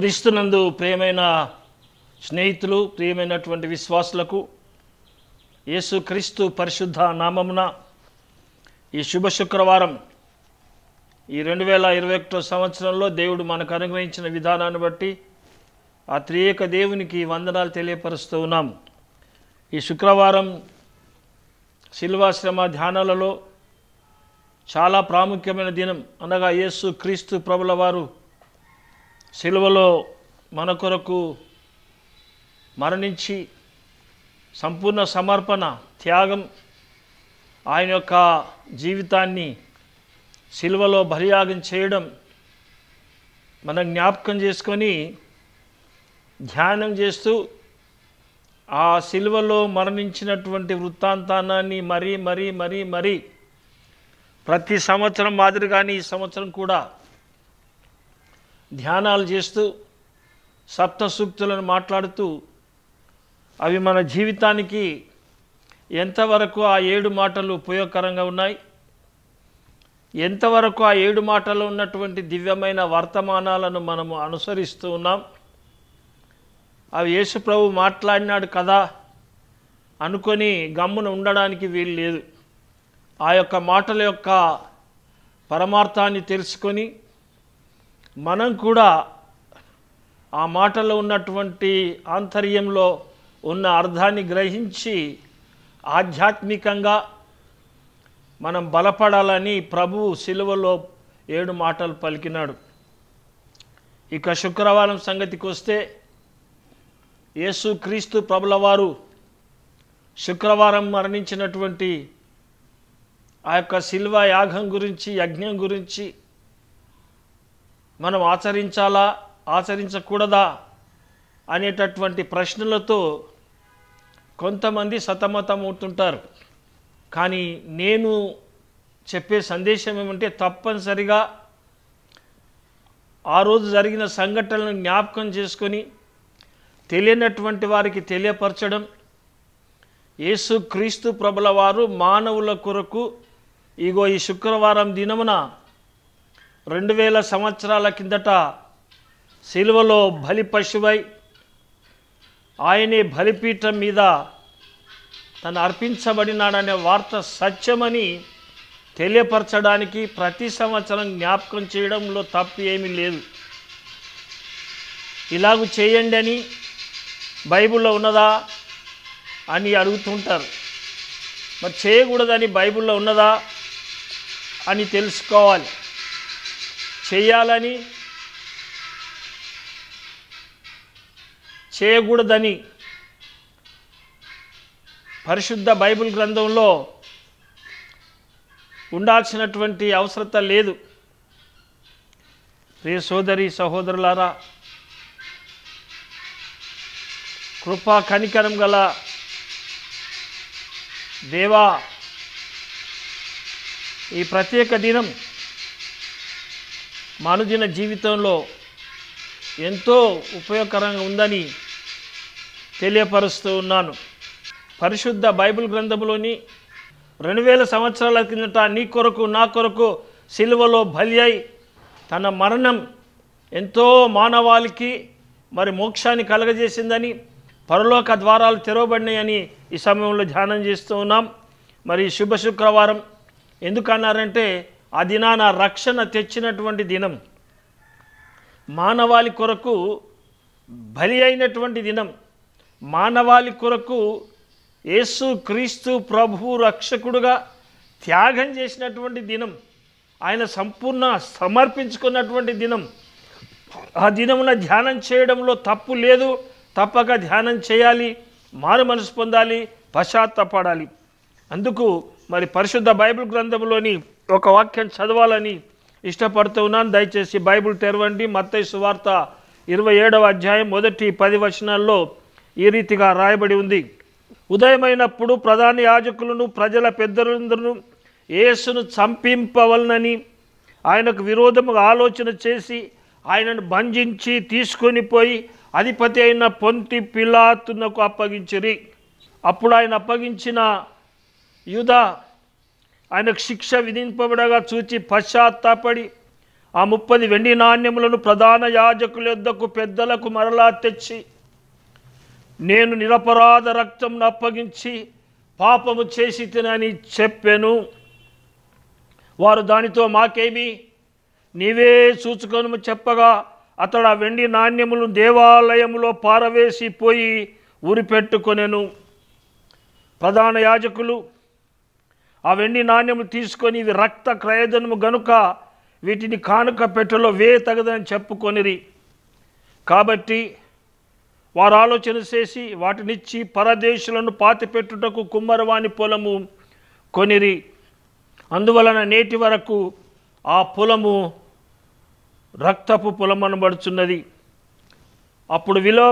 క్రీస్తునందు ప్రియమైన స్నేహితులు ప్రియమైనటువంటి విశ్వాసులకు యేసుక్రీస్తు పరిశుద్ధ నామమున ఈ శుభ శుక్రవారం ఈ రెండు వేల ఇరవై ఒకటో సంవత్సరంలో దేవుడు మనకు అనుగ్రహించిన విధానాన్ని బట్టి ఆ త్రియేక దేవునికి వందనాలు తెలియపరుస్తూ ఉన్నాం ఈ శుక్రవారం శిల్వాశ్రమ ధ్యానాలలో చాలా ప్రాముఖ్యమైన దినం అనగా యేసు క్రీస్తు ప్రభుల వారు సిలువలో మన కొరకు మరణించి సంపూర్ణ సమర్పణ త్యాగం ఆయన యొక్క జీవితాన్ని సిలువలో బలియాగం చేయడం మనం జ్ఞాపకం చేసుకొని ధ్యానం చేస్తూ ఆ సిలువలో మరణించినటువంటి వృత్తాంతాన్ని మరీ మరీ మరీ మరీ ప్రతి సంవత్సరం మాదిరిగానే ఈ సంవత్సరం కూడా ధ్యానాలు చేస్తూ సప్త సూక్తులను మాట్లాడుతూ అవి మన జీవితానికి ఎంతవరకు ఆ ఏడు మాటలు ఉపయోగకరంగా ఉన్నాయి ఎంతవరకు ఆ ఏడు మాటలు ఉన్నటువంటి దివ్యమైన వర్తమానాలను మనము అనుసరిస్తూ ఉన్నాం అవి యేసుప్రభు మాట్లాడినాడు కదా అనుకొని గమ్మున ఉండడానికి వీలు లేదు ఆ యొక్క మాటల యొక్క పరమార్థాన్ని తెలుసుకొని మనం కూడా ఆ మాటలో ఉన్నటువంటి ఆంతర్యంలో ఉన్న అర్థాన్ని గ్రహించి ఆధ్యాత్మికంగా మనం బలపడాలని ప్రభువు సిలువలో ఏడు మాటలు పలికినాడు ఇక శుక్రవారం సంగతికి వస్తే యేసుక్రీస్తు ప్రభుల వారు శుక్రవారం మరణించినటువంటి ఆ యొక్క శిల్వ యాగం గురించి యజ్ఞం గురించి మనం ఆచరించాలా ఆచరించకూడదా అనేటటువంటి ప్రశ్నలతో కొంతమంది సతమతమవుతుంటారు కానీ నేను చెప్పే సందేశం ఏమంటే తప్పనిసరిగా ఆ రోజు జరిగిన సంఘటనలను జ్ఞాపకం చేసుకొని తెలియనటువంటి వారికి తెలియపరచడం యేసు క్రీస్తు ప్రభుల వారు మానవుల కొరకు ఇగో ఈ శుక్రవారం దినమున రెండు వేల సంవత్సరాల కిందట సిలువలో బలి పశువై ఆయనే బలిపీఠం మీద తను అర్పించబడినాడనే వార్త సత్యమని తెలియపరచడానికి ప్రతి సంవత్సరం జ్ఞాపకం చేయడంలో తప్పు ఏమీ లేదు ఇలాగ చేయండి అని బైబిల్లో ఉన్నదా అని అడుగుతుంటారు మరి చేయకూడదని బైబిల్లో ఉన్నదా అని తెలుసుకోవాలి చేయాలని చేయకూడదని పరిశుద్ధ బైబిల్ గ్రంథంలో ఉండాల్సినటువంటి అవసరత లేదు ప్రియ సోదరి సహోదరులారా కృపా కనికరం గల దేవా ఈ ప్రత్యేక దినం మనుదిన జీవితంలో ఎంతో ఉపయోగకరంగా ఉందని తెలియపరుస్తూ ఉన్నాను పరిశుద్ధ బైబిల్ గ్రంథంలోని రెండు వేల సంవత్సరాల కిందట నీ కొరకు నా కొరకు సిల్వలో బలి అయి తన మరణం ఎంతో మానవాళికి మరి మోక్షాన్ని కలగజేసిందని పరలోక ద్వారాలు తెరవబడినాయని ఈ సమయంలో ధ్యానం చేస్తూ ఉన్నాం మరి శుభ శుక్రవారం ఎందుకన్నారంటే ఆ దినాన రక్షణ తెచ్చినటువంటి దినం మానవాళి కొరకు బలి అయినటువంటి దినం మానవాళి కొరకు యేసు క్రీస్తు ప్రభు రక్షకుడుగా త్యాగం చేసినటువంటి దినం ఆయన సంపూర్ణ సమర్పించుకున్నటువంటి దినం ఆ దినమున ధ్యానం చేయడంలో తప్పు లేదు తప్పక ధ్యానం చేయాలి మారు మనసు పొందాలి పశ్చాత్తపడాలి అందుకు మరి పరిశుద్ధ బైబిల్ గ్రంథంలోని ఒక వాక్యం చదవాలని ఇష్టపడుతూ ఉన్నాను దయచేసి బైబుల్ తెరవండి మత్తైసు వార్త ఇరవై ఏడవ అధ్యాయం మొదటి పది వచనాల్లో ఈ రీతిగా రాయబడి ఉంది ఉదయమైనప్పుడు ప్రధాన యాజకులను ప్రజల పెద్దలందరూ యేసును చంపింపవలనని ఆయనకు విరోధముగా ఆలోచన చేసి ఆయనను బంధించి తీసుకొని పోయి అధిపతి అయిన పొంతి పిలాతునకు అప్పగించిరి అప్పుడు ఆయన అప్పగించిన యుధ ఆయనకు శిక్ష విధింపబడగా చూచి పశ్చాత్తాపడి ఆ ముప్పది వెండి నాణ్యములను ప్రధాన యాజకుల యొద్దకు పెద్దలకు మరలా తెచ్చి నేను నిరపరాధ రక్తంను అప్పగించి పాపము చేసి తినని చెప్పాను వారు దానితో మాకేమి నీవే చూచుకొని చెప్పగా అతడు ఆ వెండి నాణ్యములు దేవాలయములో పారవేసి పోయి ఉరిపెట్టుకొనెను ప్రధాన యాజకులు ఆ వెండి నాణ్యములు తీసుకొని ఇవి రక్త క్రయజనము గనుక వీటిని కానుక పెట్టెలో వే తగదని చెప్పుకొనిరి కాబట్టి వారు ఆలోచన చేసి వాటినిచ్చి పరదేశులను పాతిపెట్టుటకు కుమ్మరవాణి పొలము కొనిరి అందువలన నేటి వరకు ఆ పొలము రక్తపు పొలం అనబడుచున్నది అప్పుడు విలో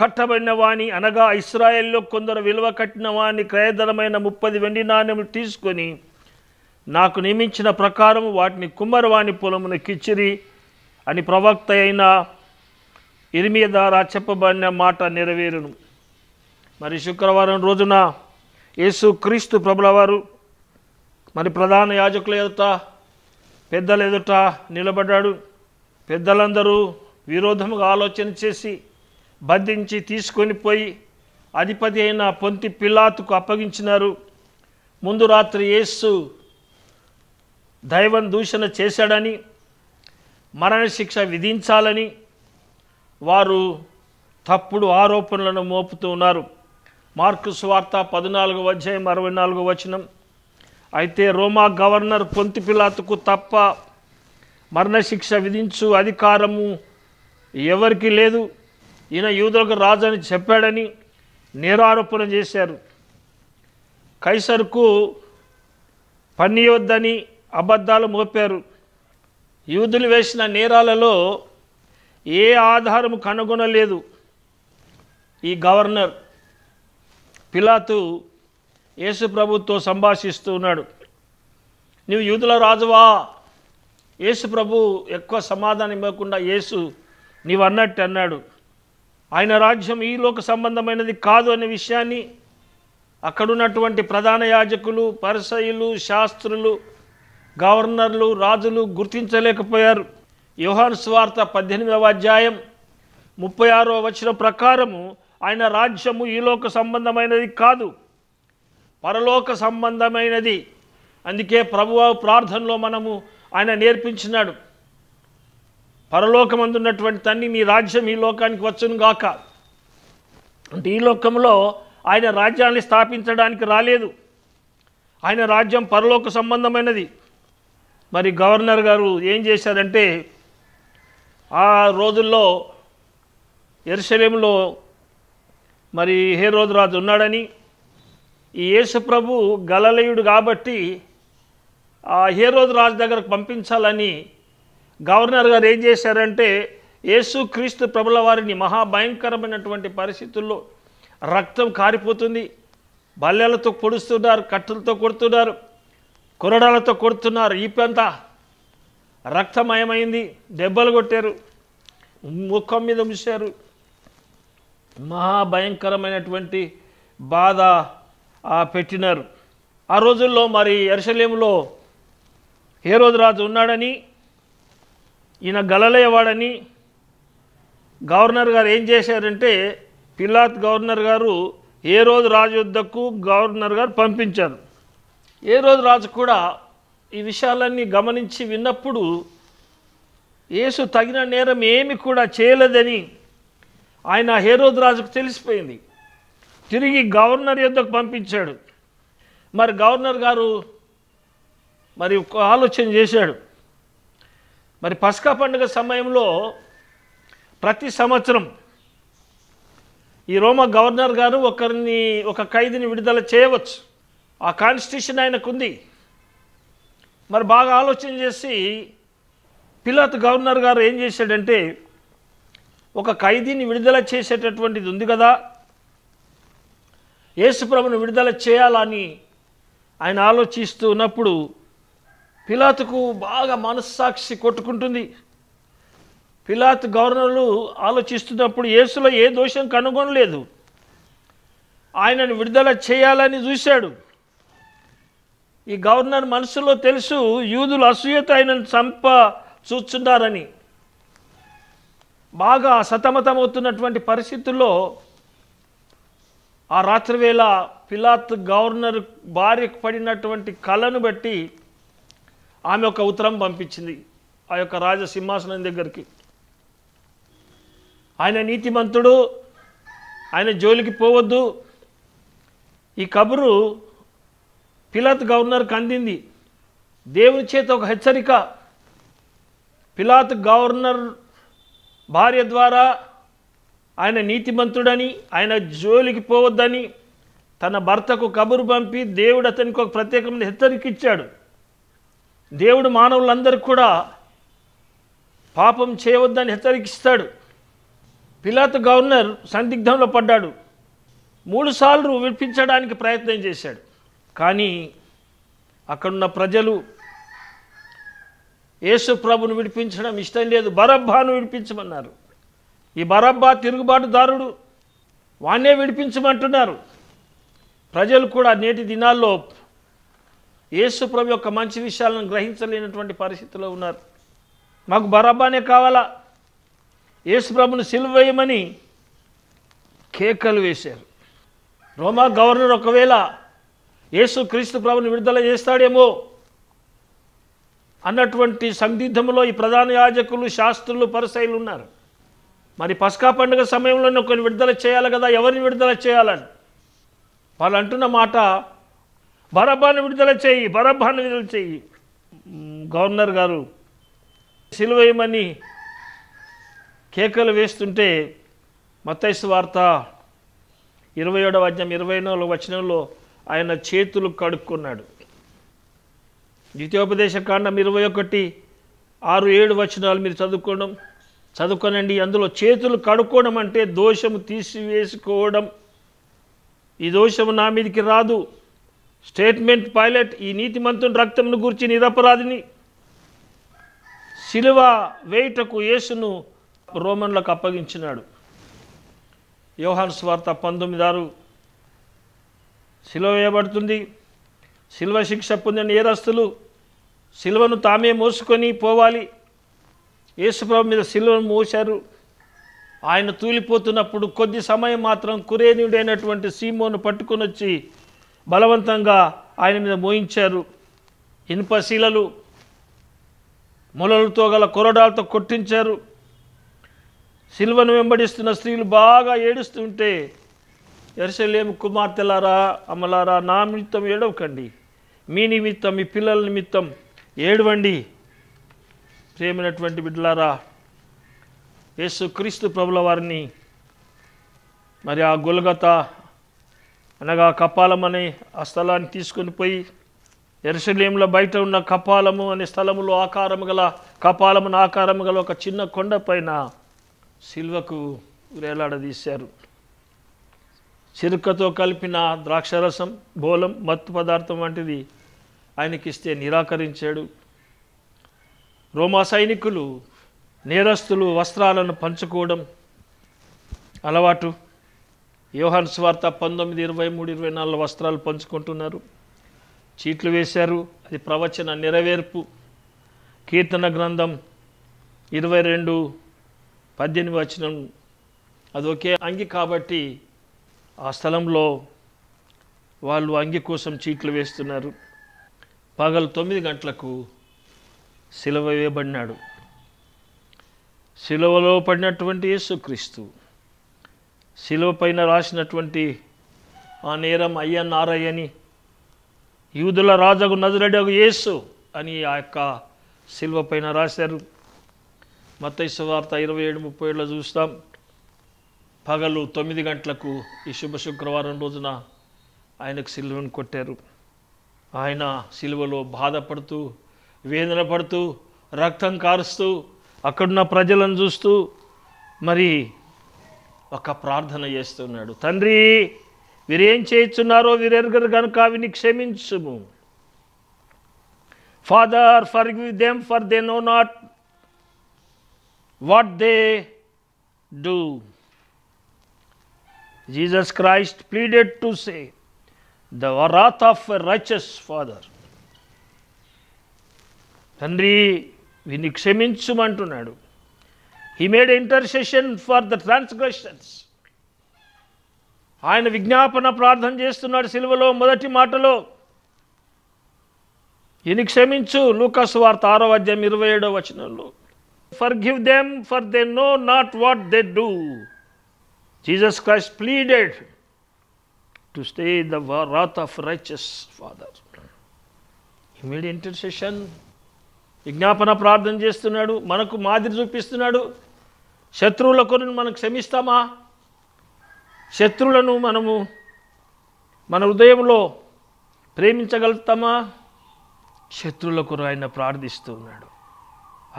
కట్టబడిన వాణి అనగా ఇస్రాయెల్లో కొందరు విలువ కట్టిన వాణ్ణి క్రయధరమైన ముప్పది వెండి నాణ్యములు తీసుకొని నాకు నియమించిన ప్రకారం వాటిని కుమ్మరవాణి పొలమున కిచ్చిరి అని ప్రవక్త అయిన ఇరిమియ ద్వారా చెప్పబడిన మాట నెరవేరును మరి శుక్రవారం రోజున యేసు క్రీస్తు ప్రభులవారు మరి ప్రధాన యాజకుల ఎదుట పెద్దల ఎదుట నిలబడ్డాడు పెద్దలందరూ విరోధముగా ఆలోచన చేసి బంధించి తీసుకొని పోయి అధిపతి అయిన పొంతి పిల్లాతుకు అప్పగించినారు ముందు రాత్రి యేస్సు దైవం దూషణ చేశాడని మరణశిక్ష విధించాలని వారు తప్పుడు ఆరోపణలను మోపుతూ ఉన్నారు మార్కు స్వార్త పద్నాలుగు అధ్యాయం అరవై నాలుగు వచనం అయితే రోమా గవర్నర్ పొంతి పిలాతుకు తప్ప మరణశిక్ష విధించు అధికారము ఎవరికీ లేదు ఈయన యూదులకు రాజు అని చెప్పాడని నేరారోపణ చేశారు కైసర్కు పన్నియొద్దని అబద్ధాలు మోపారు యూదులు వేసిన నేరాలలో ఏ ఆధారం కనుగొనలేదు ఈ గవర్నర్ పిలాతు యేసు ప్రభుతో సంభాషిస్తూ ఉన్నాడు నువ్వు యూదుల రాజువా యేసు ప్రభు ఎక్కువ సమాధానం ఇవ్వకుండా యేసు నీవన్నట్టు అన్నాడు ఆయన రాజ్యం ఈ లోక సంబంధమైనది కాదు అనే విషయాన్ని అక్కడున్నటువంటి ప్రధాన యాజకులు పరిసయులు శాస్త్రులు గవర్నర్లు రాజులు గుర్తించలేకపోయారు యోహాన్ స్వార్త పద్దెనిమిదవ అధ్యాయం ముప్పై ఆరో వచ్చిన ప్రకారము ఆయన రాజ్యము ఈ లోక సంబంధమైనది కాదు పరలోక సంబంధమైనది అందుకే ప్రభువ ప్రార్థనలో మనము ఆయన నేర్పించినాడు పరలోకమందున్నటువంటి తండ్రి నీ రాజ్యం ఈ లోకానికి వచ్చును గాక అంటే ఈ లోకంలో ఆయన రాజ్యాన్ని స్థాపించడానికి రాలేదు ఆయన రాజ్యం పరలోక సంబంధమైనది మరి గవర్నర్ గారు ఏం చేశారంటే ఆ రోజుల్లో ఎరుసలేములో మరి రోజు రాజు ఉన్నాడని ఈ యేసు ప్రభు గలలయుడు కాబట్టి ఆ రోజు రాజు దగ్గరకు పంపించాలని గవర్నర్ గారు ఏం చేశారంటే క్రీస్తు ప్రభుల వారిని మహాభయంకరమైనటువంటి పరిస్థితుల్లో రక్తం కారిపోతుంది బల్లెలతో పొడుస్తున్నారు కట్టులతో కొడుతున్నారు కొరడాలతో కొడుతున్నారు ఇప్పంతా రక్తమయమైంది దెబ్బలు కొట్టారు ముఖం మీద ముసారు మహాభయంకరమైనటువంటి బాధ పెట్టినారు ఆ రోజుల్లో మరి ఎరసలేములో ఏ రోజు రాజు ఉన్నాడని ఈయన గలలేవాడని గవర్నర్ గారు ఏం చేశారంటే పిల్లాత్ గవర్నర్ గారు ఏ రోజు రాజు యుద్ధకు గవర్నర్ గారు పంపించారు ఏ రోజు రాజు కూడా ఈ విషయాలన్నీ గమనించి విన్నప్పుడు యేసు తగిన నేరం ఏమి కూడా చేయలేదని ఆయన రోజు రాజుకు తెలిసిపోయింది తిరిగి గవర్నర్ యుద్ధకు పంపించాడు మరి గవర్నర్ గారు మరి ఆలోచన చేశాడు మరి పస్కా పండుగ సమయంలో ప్రతి సంవత్సరం ఈ రోమా గవర్నర్ గారు ఒకరిని ఒక ఖైదీని విడుదల చేయవచ్చు ఆ కాన్స్టిట్యూషన్ ఆయనకుంది మరి బాగా ఆలోచన చేసి పిల్లత్ గవర్నర్ గారు ఏం చేశాడంటే ఒక ఖైదీని విడుదల చేసేటటువంటిది ఉంది కదా యేసుప్రభుని విడుదల చేయాలని ఆయన ఆలోచిస్తూ ఉన్నప్పుడు పిలాతుకు బాగా మనస్సాక్షి కొట్టుకుంటుంది పిలాత్ గవర్నర్లు ఆలోచిస్తున్నప్పుడు యేసులో ఏ దోషం కనుగొనలేదు ఆయనను విడుదల చేయాలని చూశాడు ఈ గవర్నర్ మనసులో తెలుసు యూదులు అసూయత ఆయనను చంప చూస్తున్నారని బాగా సతమతమవుతున్నటువంటి పరిస్థితుల్లో ఆ రాత్రివేళ పిలాత్ గవర్నర్ భార్యకు పడినటువంటి కళను బట్టి ఆమె ఒక ఉత్తరం పంపించింది ఆ యొక్క రాజ సింహాసనం దగ్గరికి ఆయన నీతిమంతుడు ఆయన జోలికి పోవద్దు ఈ కబురు పిలాత్ గవర్నర్కి అందింది దేవుని చేత ఒక హెచ్చరిక పిలాత్ గవర్నర్ భార్య ద్వారా ఆయన నీతిమంతుడని ఆయన జోలికి పోవద్దని తన భర్తకు కబురు పంపి దేవుడు అతనికి ఒక ప్రత్యేకమైన హెచ్చరిక ఇచ్చాడు దేవుడు మానవులందరికీ కూడా పాపం చేయవద్దని హెచ్చరికిస్తాడు పిలాత్ గవర్నర్ సందిగ్ధంలో పడ్డాడు మూడుసార్లు విడిపించడానికి ప్రయత్నం చేశాడు కానీ అక్కడున్న ప్రజలు యేసు ప్రభును విడిపించడం ఇష్టం లేదు బరబ్బాను విడిపించమన్నారు ఈ బరబ్బా తిరుగుబాటుదారుడు వాణ్ణే విడిపించమంటున్నారు ప్రజలు కూడా నేటి దినాల్లో యేసుప్రభు యొక్క మంచి విషయాలను గ్రహించలేనటువంటి పరిస్థితిలో ఉన్నారు మాకు బరాబానే కావాలా యేసుప్రభును సిలువేయమని కేకలు వేశారు రోమా గవర్నర్ ఒకవేళ యేసు క్రీస్తు ప్రభుని విడుదల చేస్తాడేమో అన్నటువంటి సందిగ్ధంలో ఈ ప్రధాన యాజకులు శాస్త్రులు పరిశైలు ఉన్నారు మరి పస్కా పండుగ సమయంలోనే ఒకరిని విడుదల చేయాలి కదా ఎవరిని విడుదల చేయాలని వాళ్ళు అంటున్న మాట బరబ్బాను విడుదల చేయి బరబ్బాను విడుదల చేయి గవర్నర్ గారు సిలువేయమని కేకలు వేస్తుంటే మతైసు వార్త ఇరవై ఏడవ అధ్యాయం ఇరవై నాలుగు వచనంలో ఆయన చేతులు కడుక్కున్నాడు ద్వితీయోపదేశ కాండం ఇరవై ఒకటి ఆరు ఏడు వచనాలు మీరు చదువుకోవడం చదువుకోనండి అందులో చేతులు కడుక్కోవడం అంటే దోషము తీసివేసుకోవడం ఈ దోషము నా మీదకి రాదు స్టేట్మెంట్ పైలట్ ఈ నీతి మంతుని రక్తంను గురించి నిరపరాధిని శిలువ వేయుటకు యేసును రోమన్లకు అప్పగించినాడు యోహాన్ స్వార్త పంతొమ్మిది ఆరు శిలువ వేయబడుతుంది శిల్వ శిక్ష పొందిన నేరస్తులు శిల్వను తామే మోసుకొని పోవాలి యేసుప్రభు మీద శిల్వను మోశారు ఆయన తూలిపోతున్నప్పుడు కొద్ది సమయం మాత్రం కురేనుడైనటువంటి సీమోను పట్టుకొని వచ్చి బలవంతంగా ఆయన మీద మోయించారు ఇనుప మొలలతో గల కొరడాలతో కొట్టించారు శిల్వను వెంబడిస్తున్న స్త్రీలు బాగా ఏడుస్తుంటే ఎరసలేము కుమార్తెలారా అమలారా నా నిమిత్తం ఏడవకండి మీ నిమిత్తం మీ పిల్లల నిమిత్తం ఏడవండి ప్రేమైనటువంటి బిడ్డలారా యేసు క్రీస్తు ప్రభుల వారిని మరి ఆ గొలగత అనగా కపాలం అనే ఆ స్థలాన్ని తీసుకొని పోయి ఎరసలేంలో బయట ఉన్న కపాలము అనే స్థలములో ఆకారము గల కపాలమున ఆకారము గల ఒక చిన్న కొండ పైన సిల్వకు వేలాడదీశారు చిరుకతో కలిపిన ద్రాక్షరసం బోలం మత్తు పదార్థం వంటిది ఆయనకిస్తే నిరాకరించాడు రోమా సైనికులు నేరస్తులు వస్త్రాలను పంచుకోవడం అలవాటు యోహాన్ వార్త పంతొమ్మిది ఇరవై మూడు ఇరవై నాలుగు వస్త్రాలు పంచుకుంటున్నారు చీట్లు వేశారు అది ప్రవచన నెరవేర్పు కీర్తన గ్రంథం ఇరవై రెండు పద్దెనిమిది వచనం అది ఒకే అంగి కాబట్టి ఆ స్థలంలో వాళ్ళు అంగి కోసం చీట్లు వేస్తున్నారు పగలు తొమ్మిది గంటలకు సిలువ వేయబడినాడు సిలువలో పడినటువంటి యేసుక్రీస్తు శిలువ పైన రాసినటువంటి ఆ నేరం అయ్యన్నారయ్య అని యూదుల రాజగు నదురడగు యేసు అని ఆ యొక్క శిల్వ పైన రాశారు మతైసు వార్త ఇరవై ఏడు ముప్పై ఏళ్ళు చూస్తాం పగలు తొమ్మిది గంటలకు ఈ శుభ శుక్రవారం రోజున ఆయనకు సిలువను కొట్టారు ఆయన సిలువలో బాధపడుతూ వేదన పడుతూ రక్తం కారుస్తూ అక్కడున్న ప్రజలను చూస్తూ మరి ఒక ప్రార్థన చేస్తున్నాడు తండ్రి వీరేం చేయించున్నారో వీరెరగరు కనుక విని క్షమించుము father forgive them for they know not what they do Jesus Christ pleaded to say the wrath of righteous father తండ్రి విని క్షమించుమంటున్నాడు he made intercession for the transgressions ఆయన విజ్ఞాపన ప్రార్థన చేస్తున్నాడు సిలువలో మొదటి మాటలో ఈయన క్షమించు లూకాస్ వార్త ఆరో అధ్యాయం ఇరవై ఏడో వచనంలో forgive them for they know not what they do Jesus Christ pleaded to stay the wrath of righteous father immediate intercession విజ్ఞాపన ప్రార్థన చేస్తున్నాడు మనకు మాదిరి చూపిస్తున్నాడు శత్రువులకు మనం క్షమిస్తామా శత్రువులను మనము మన హృదయంలో ప్రేమించగలుగుతామా శత్రువుల కొరకు ఆయన ప్రార్థిస్తూ ఉన్నాడు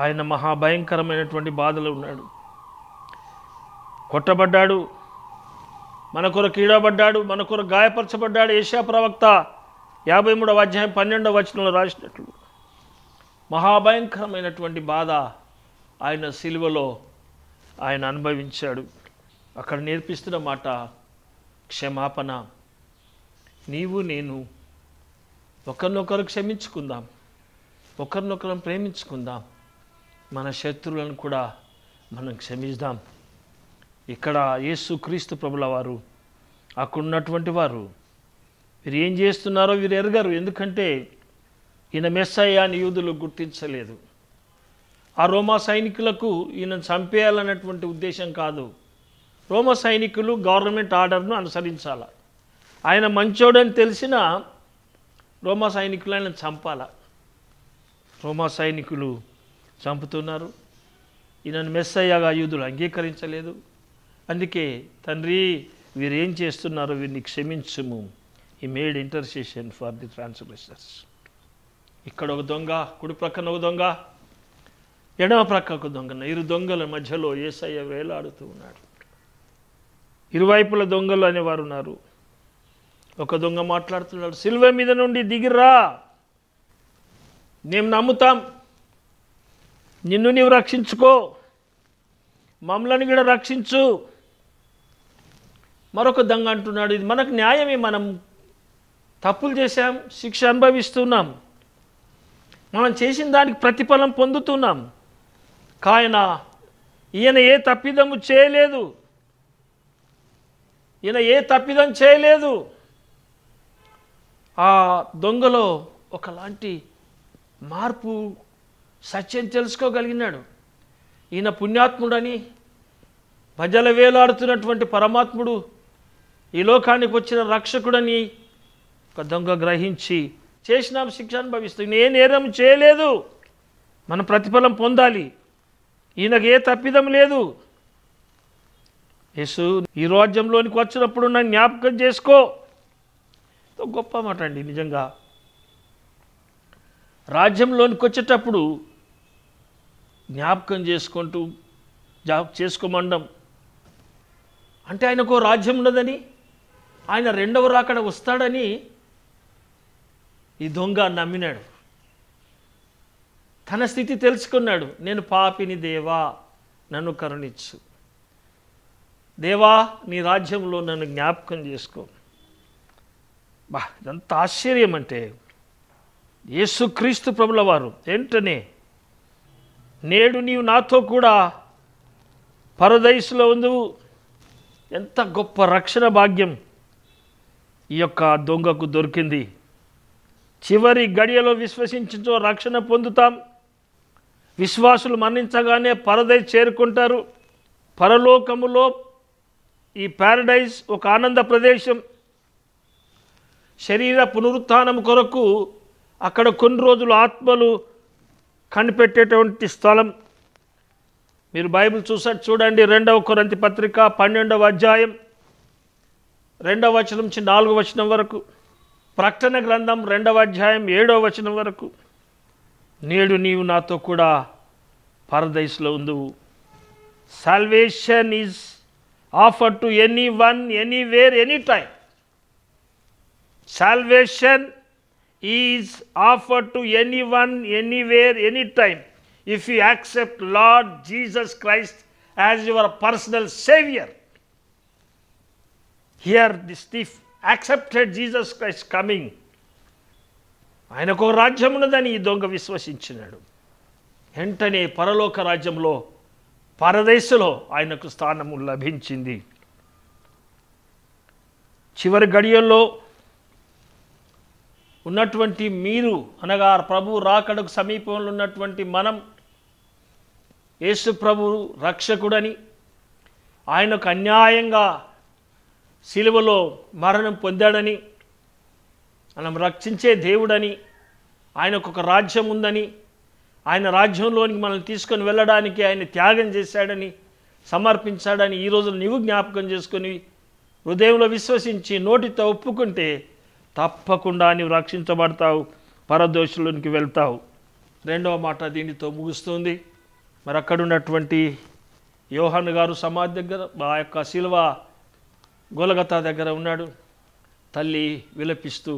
ఆయన మహాభయంకరమైనటువంటి బాధలు ఉన్నాడు కొట్టబడ్డాడు మన కొరకు కీడబడ్డాడు మన కొరకు గాయపరచబడ్డాడు ఏషియా ప్రవక్త యాభై మూడవ అధ్యాయం పన్నెండవ వచనంలో రాసినట్లు మహాభయంకరమైనటువంటి బాధ ఆయన సిలువలో ఆయన అనుభవించాడు అక్కడ నేర్పిస్తున్న మాట క్షమాపణ నీవు నేను ఒకరినొకరు క్షమించుకుందాం ఒకరినొకరం ప్రేమించుకుందాం మన శత్రువులను కూడా మనం క్షమిద్దాం ఇక్కడ యేసు క్రీస్తు ప్రభుల వారు అక్కడున్నటువంటి వారు వీరు ఏం చేస్తున్నారో వీరు ఎరగరు ఎందుకంటే ఈయన మెస్సయ్య అని యూదులు గుర్తించలేదు ఆ రోమా సైనికులకు ఈయన చంపేయాలన్నటువంటి ఉద్దేశం కాదు రోమా సైనికులు గవర్నమెంట్ ఆర్డర్ను అనుసరించాల ఆయన మంచోడని తెలిసిన రోమా సైనికులు ఆయన చంపాల రోమా సైనికులు చంపుతున్నారు ఈయనను అయ్యాగా యూదులు అంగీకరించలేదు అందుకే తండ్రి వీరేం చేస్తున్నారు వీరిని క్షమించము he made intercession for the translations ఇక్కడ ఒక దొంగ కుడి ప్రక్కన ఒక దొంగ ఎడమ ప్రక్కకు దొంగన ఇరు దొంగల మధ్యలో ఏసయ్య వేలాడుతూ ఉన్నాడు ఇరువైపుల దొంగలు అనేవారు ఉన్నారు ఒక దొంగ మాట్లాడుతున్నాడు సిల్వ మీద నుండి దిగిరా మేము నమ్ముతాం నిన్ను నీవు రక్షించుకో మమ్మల్ని కూడా రక్షించు మరొక దొంగ అంటున్నాడు ఇది మనకు న్యాయమే మనం తప్పులు చేశాం శిక్ష అనుభవిస్తున్నాం మనం చేసిన దానికి ప్రతిఫలం పొందుతున్నాం కాయన ఈయన ఏ తప్పిదము చేయలేదు ఈయన ఏ తప్పిదం చేయలేదు ఆ దొంగలో ఒకలాంటి మార్పు సత్యం తెలుసుకోగలిగినాడు ఈయన పుణ్యాత్ముడని భజల వేలాడుతున్నటువంటి పరమాత్ముడు ఈ లోకానికి వచ్చిన రక్షకుడని ఒక దొంగ గ్రహించి చేసిన శిక్ష అనుభవిస్తూ నేను చేయలేదు మన ప్రతిఫలం పొందాలి ఈయనకు ఏ తప్పిదం లేదు యేసు ఈ రాజ్యంలోనికి వచ్చినప్పుడు నన్ను జ్ఞాపకం చేసుకో గొప్ప మాట అండి నిజంగా రాజ్యంలోనికి వచ్చేటప్పుడు జ్ఞాపకం చేసుకుంటూ జా చేసుకోమండం అంటే ఆయనకు రాజ్యం ఉన్నదని ఆయన రెండవ రాకడ వస్తాడని ఈ దొంగ నమ్మినాడు తన స్థితి తెలుసుకున్నాడు నేను పాపిని దేవా నన్ను కరుణించు దేవా నీ రాజ్యంలో నన్ను జ్ఞాపకం చేసుకో బా ఇదంత ఆశ్చర్యం అంటే యేసుక్రీస్తు ప్రభుల వారు వెంటనే నేడు నీవు నాతో కూడా పరదయసులో ఉందువు ఎంత గొప్ప రక్షణ భాగ్యం ఈ యొక్క దొంగకు దొరికింది చివరి గడియలో విశ్వసించుతో రక్షణ పొందుతాం విశ్వాసులు మరణించగానే పరదై చేరుకుంటారు పరలోకములో ఈ ప్యారడైజ్ ఒక ఆనంద ప్రదేశం శరీర పునరుత్నం కొరకు అక్కడ కొన్ని రోజులు ఆత్మలు కనిపెట్టేటువంటి స్థలం మీరు బైబిల్ చూసారు చూడండి రెండవ కొరంతి పత్రిక పన్నెండవ అధ్యాయం రెండవ వచనం నుంచి నాలుగవ వచనం వరకు ప్రకటన గ్రంథం రెండవ అధ్యాయం ఏడవ వచనం వరకు నేడు నీవు నాతో కూడా పారదైస్లో ఉంది salvation is offer to anyone anywhere any time salvation is offer to anyone anywhere any time if you accept Lord Jesus Christ as your personal saviour here this thief accepted Jesus Christ coming ఆయనకు రాజ్యం ఉన్నదని ఈ దొంగ విశ్వసించినాడు వెంటనే పరలోక రాజ్యంలో పరదేశలో ఆయనకు స్థానము లభించింది చివరి గడియల్లో ఉన్నటువంటి మీరు అనగా ప్రభు రాకడకు సమీపంలో ఉన్నటువంటి మనం యేసు ప్రభు రక్షకుడని ఆయనకు అన్యాయంగా సిలువలో మరణం పొందాడని మనం రక్షించే దేవుడని ఆయనకు ఒక రాజ్యం ఉందని ఆయన రాజ్యంలోనికి మనల్ని తీసుకొని వెళ్ళడానికి ఆయన త్యాగం చేశాడని సమర్పించాడని ఈరోజు నీవు జ్ఞాపకం చేసుకొని హృదయంలో విశ్వసించి నోటితో ఒప్పుకుంటే తప్పకుండా నీవు రక్షించబడతావు పరదోషులోనికి వెళ్తావు రెండవ మాట దీనితో ముగుస్తుంది మరి అక్కడున్నటువంటి యోహన్ గారు సమాధి దగ్గర ఆ యొక్క శిల్వ గోలగతా దగ్గర ఉన్నాడు తల్లి విలపిస్తూ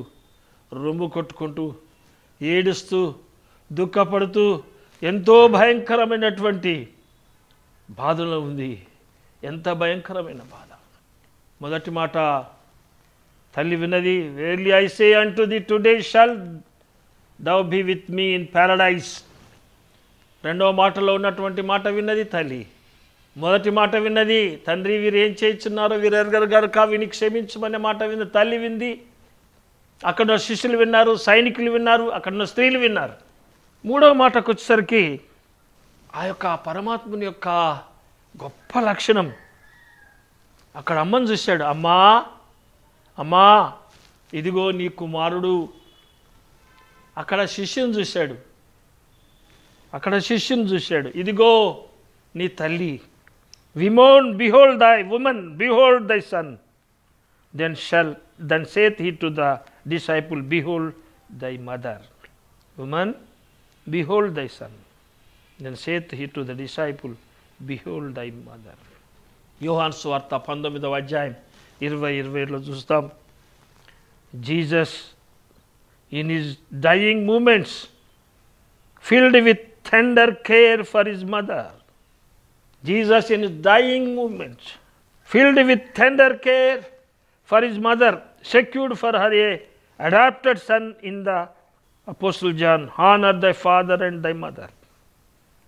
రొమ్ము కొట్టుకుంటూ ఏడుస్తూ దుఃఖపడుతూ ఎంతో భయంకరమైనటువంటి బాధలో ఉంది ఎంత భయంకరమైన బాధ మొదటి మాట తల్లి విన్నది verily I say unto thee today shall thou be with me in paradise రెండవ మాటలో ఉన్నటువంటి మాట విన్నది తల్లి మొదటి మాట విన్నది తండ్రి వీరు ఏం చేయించున్నారో ఎరగరు గారు కా విని క్షమించమనే మాట వింది తల్లి వింది అక్కడ శిష్యులు విన్నారు సైనికులు విన్నారు అక్కడ స్త్రీలు విన్నారు మూడవ మాటకు వచ్చేసరికి ఆ యొక్క పరమాత్ముని యొక్క గొప్ప లక్షణం అక్కడ అమ్మని చూశాడు అమ్మా అమ్మా ఇదిగో నీ కుమారుడు అక్కడ శిష్యుని చూశాడు అక్కడ శిష్యుని చూశాడు ఇదిగో నీ తల్లి woman behold thy woman behold thy son then shall then saith he to the disciple, behold thy mother. Woman, behold thy son. Then saith he to the disciple, behold thy mother. Yohan Swartha Pandamida Irva Irva Irva Jesus, in his dying moments, filled with tender care for his mother. Jesus, in his dying moments, filled with tender care for his mother, secured for her a adopted son in the Apostle John honour thy father and thy mother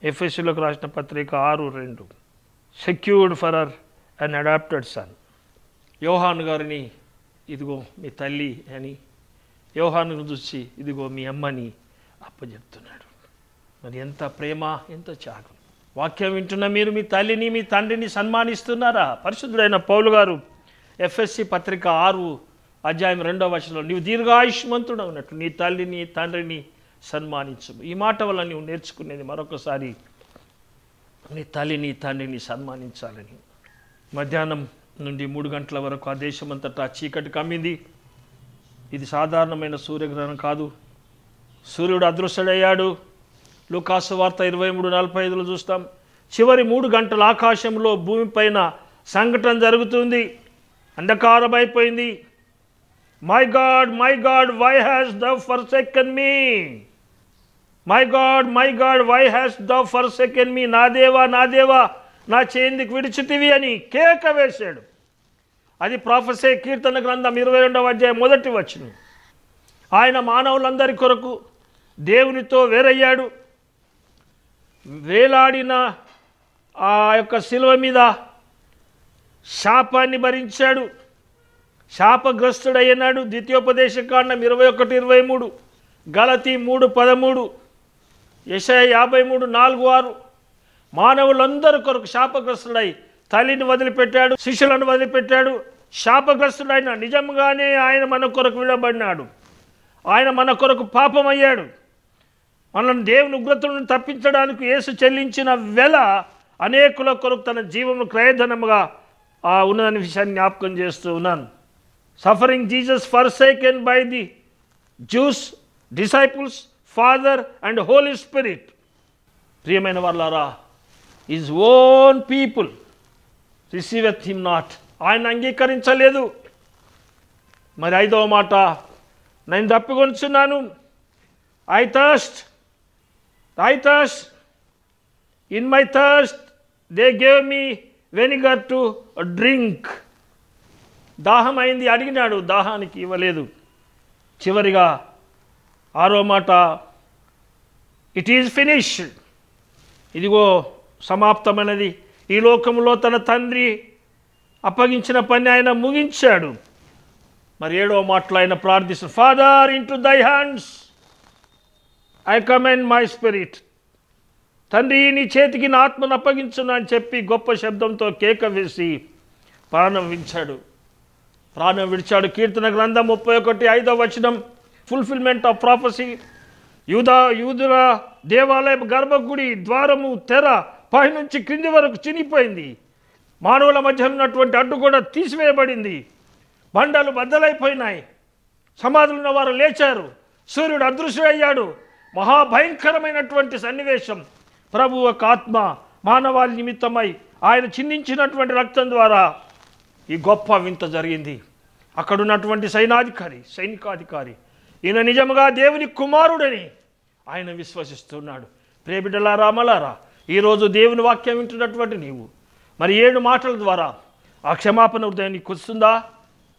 ఎఫ్ఎస్సీలోకి రాసిన పత్రిక ఆరు రెండు secured for her and adopted son యోహాన్ గారిని ఇదిగో మీ తల్లి అని యోహాన్ చూసి ఇదిగో మీ అమ్మని అప్పచెప్తున్నాడు మరి ఎంత ప్రేమ ఎంత త్యాగం వాక్యం వింటున్న మీరు మీ తల్లిని మీ తండ్రిని సన్మానిస్తున్నారా పరిశుద్ధుడైన పౌలు గారు ఎఫ్ఎస్సి పత్రిక ఆరు అధ్యాయం రెండవ వచనంలో నీవు దీర్ఘాయుష్మంతుడు ఉన్నట్టు నీ తల్లిని తండ్రిని సన్మానించు ఈ మాట వల్ల నువ్వు నేర్చుకునేది మరొకసారి నీ తల్లిని తండ్రిని సన్మానించాలని మధ్యాహ్నం నుండి మూడు గంటల వరకు ఆ దేశమంతటా చీకటి కమ్మింది ఇది సాధారణమైన సూర్యగ్రహణం కాదు సూర్యుడు అదృశ్యుడయ్యాడు లుకాసు వార్త ఇరవై మూడు నలభై ఐదులో చూస్తాం చివరి మూడు గంటల ఆకాశంలో భూమిపైన సంఘటన జరుగుతుంది అంధకారమైపోయింది my God my God why hast thou forsaken me my God my God why hast thou forsaken me నా దేవా నా దేవా నా చేయిందికి విడిచితివి అని కేక వేశాడు అది ప్రొఫెసే కీర్తన గ్రంథం ఇరవై రెండవ అధ్యాయం మొదటి వచ్చిన ఆయన మానవులందరి కొరకు దేవునితో వేరయ్యాడు వేలాడిన ఆ యొక్క శిలువ మీద శాపాన్ని భరించాడు ద్వితీయోపదేశ కాండం ఇరవై ఒకటి ఇరవై మూడు గలతి మూడు పదమూడు యశ యాభై మూడు నాలుగు ఆరు మానవులందరి కొరకు శాపగ్రస్తుడై తల్లిని వదిలిపెట్టాడు శిష్యులను వదిలిపెట్టాడు శాపగ్రస్తుడైన నిజంగానే ఆయన మన కొరకు విడబడినాడు ఆయన మన కొరకు పాపమయ్యాడు మనల్ని దేవుని ఉగ్రతులను తప్పించడానికి యేసు చెల్లించిన వెల అనేకుల కొరకు తన జీవము క్రయధనముగా ఉన్నదని విషయాన్ని జ్ఞాపకం చేస్తూ ఉన్నాను suffering Jesus forsaken by the Jews, disciples, Father, and Holy Spirit. Priyamenavarlara, his own people received him not. ఆయన అంగీకరించలేదు మరి ఐదవ మాట నేను తప్పుకొంచున్నాను I thirst I thirst in my thirst they gave me vinegar to drink దాహం అయింది అడిగినాడు దాహానికి ఇవ్వలేదు చివరిగా ఆరో మాట ఇట్ ఈజ్ ఫినిష్ ఇదిగో సమాప్తమైనది ఈ లోకంలో తన తండ్రి అప్పగించిన పని ఆయన ముగించాడు మరి ఏడో మాటలు ఆయన ప్రార్థిస్తు father into thy hands I commend my spirit తండ్రి నీ చేతికి నా ఆత్మను అప్పగించును అని చెప్పి గొప్ప శబ్దంతో కేక వేసి ప్రారంభించాడు ప్రాణం విడిచాడు కీర్తన గ్రంథం ముప్పై ఒకటి ఐదవ వచనం ఫుల్ఫిల్మెంట్ ఆఫ్ ప్రాఫసీ యూదా యూదుల దేవాలయం గర్భగుడి ద్వారము తెర పైనుంచి క్రింది వరకు చినిగిపోయింది మానవుల మధ్య ఉన్నటువంటి అడ్డు కూడా తీసివేయబడింది బండలు బద్దలైపోయినాయి సమాధులు వారు లేచారు సూర్యుడు అదృశ్యమయ్యాడు మహాభయంకరమైనటువంటి సన్నివేశం ప్రభు ఒక ఆత్మ మానవాళి నిమిత్తమై ఆయన చిందించినటువంటి రక్తం ద్వారా ఈ గొప్ప వింత జరిగింది అక్కడున్నటువంటి సైనాధికారి సైనికాధికారి ఈయన నిజంగా దేవుని కుమారుడని ఆయన విశ్వసిస్తున్నాడు ప్రేమిడలా రామలారా ఈరోజు దేవుని వాక్యం వింటున్నటువంటి నీవు మరి ఏడు మాటల ద్వారా ఆ క్షమాపణ హృదయం నీకు వస్తుందా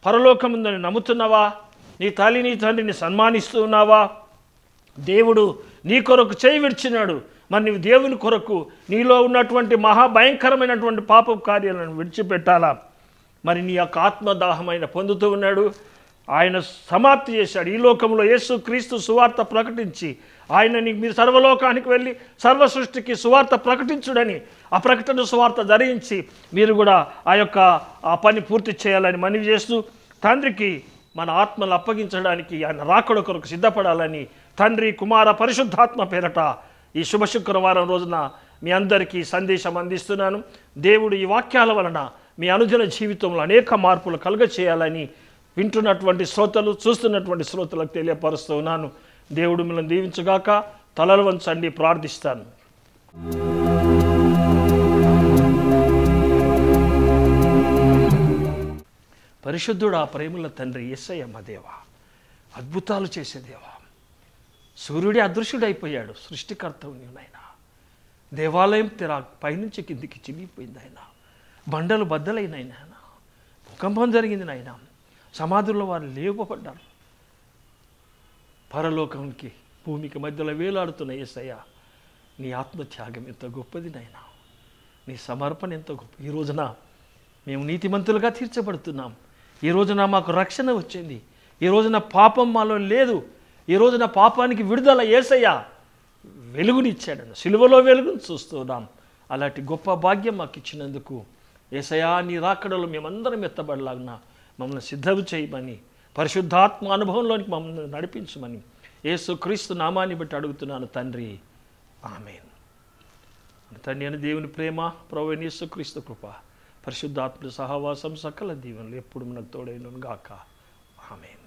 పరలోకం ఉందని నమ్ముతున్నావా నీ తల్లి నీ తండ్రిని సన్మానిస్తూ ఉన్నావా దేవుడు నీ కొరకు చేయి విడిచినాడు మరి నీవు దేవుని కొరకు నీలో ఉన్నటువంటి మహాభయంకరమైనటువంటి పాప కార్యాలను విడిచిపెట్టాలా మరి నీ యొక్క ఆత్మదాహం ఆయన పొందుతూ ఉన్నాడు ఆయన సమాప్తి చేశాడు ఈ లోకంలో యేసు క్రీస్తు సువార్త ప్రకటించి ఆయన నీకు మీరు సర్వలోకానికి వెళ్ళి సర్వ సృష్టికి సువార్త ప్రకటించుడని ఆ ప్రకటన సువార్త ధరించి మీరు కూడా ఆ యొక్క ఆ పని పూర్తి చేయాలని మనవి చేస్తూ తండ్రికి మన ఆత్మలు అప్పగించడానికి ఆయన రాకడ కొరకు సిద్ధపడాలని తండ్రి కుమార పరిశుద్ధాత్మ పేరట ఈ శుభ శుక్రవారం రోజున మీ అందరికీ సందేశం అందిస్తున్నాను దేవుడు ఈ వాక్యాల వలన మీ అనుజన జీవితంలో అనేక మార్పులు కలుగ చేయాలని వింటున్నటువంటి శ్రోతలు చూస్తున్నటువంటి శ్రోతలకు తెలియపరుస్తూ ఉన్నాను దేవుడు మిమ్మల్ని దీవించగాక తలలు వంచండి ప్రార్థిస్తాను పరిశుద్ధుడు ఆ ప్రేముల తండ్రి ఎస్ఐ దేవ అద్భుతాలు చేసేదేవా సూర్యుడే అదృశ్యుడైపోయాడు సృష్టికర్తవు నాయన దేవాలయం తెరా పైనుంచి కిందికి చినిగిపోయింది ఆయన బండలు బద్దలైన ఆయన భూకంపం జరిగింది నాయన సమాధుల్లో వారు లేవపడ్డారు పరలోకంకి భూమికి మధ్యలో వేలాడుతున్న ఏసయ్య నీ ఆత్మత్యాగం ఎంత గొప్పది నాయన నీ సమర్పణ ఎంత గొప్ప ఈ రోజున మేము నీతిమంతులుగా తీర్చబడుతున్నాం ఈ రోజున మాకు రక్షణ వచ్చింది ఈ రోజున పాపం మాలో లేదు ఈ రోజున పాపానికి విడుదల ఏసయ్య వెలుగునిచ్చాడన్న సిలువలో వెలుగును చూస్తున్నాం అలాంటి గొప్ప భాగ్యం మాకు ఇచ్చినందుకు ఏసయా నీ రాకడలు మేమందరం ఎత్తబడలాగిన మమ్మల్ని సిద్ధం చేయమని పరిశుద్ధాత్మ అనుభవంలోనికి మమ్మల్ని నడిపించమని ఏసు క్రీస్తు నామాన్ని బట్టి అడుగుతున్నాను తండ్రి ఆమెన్ తండ్రి అని దేవుని ప్రేమ ప్రవేణ యేసు క్రీస్తు కృప పరిశుద్ధాత్మ సహవాసం సకల దీవెనలు ఎప్పుడు మనకు తోడైనను గాక ఆమెన్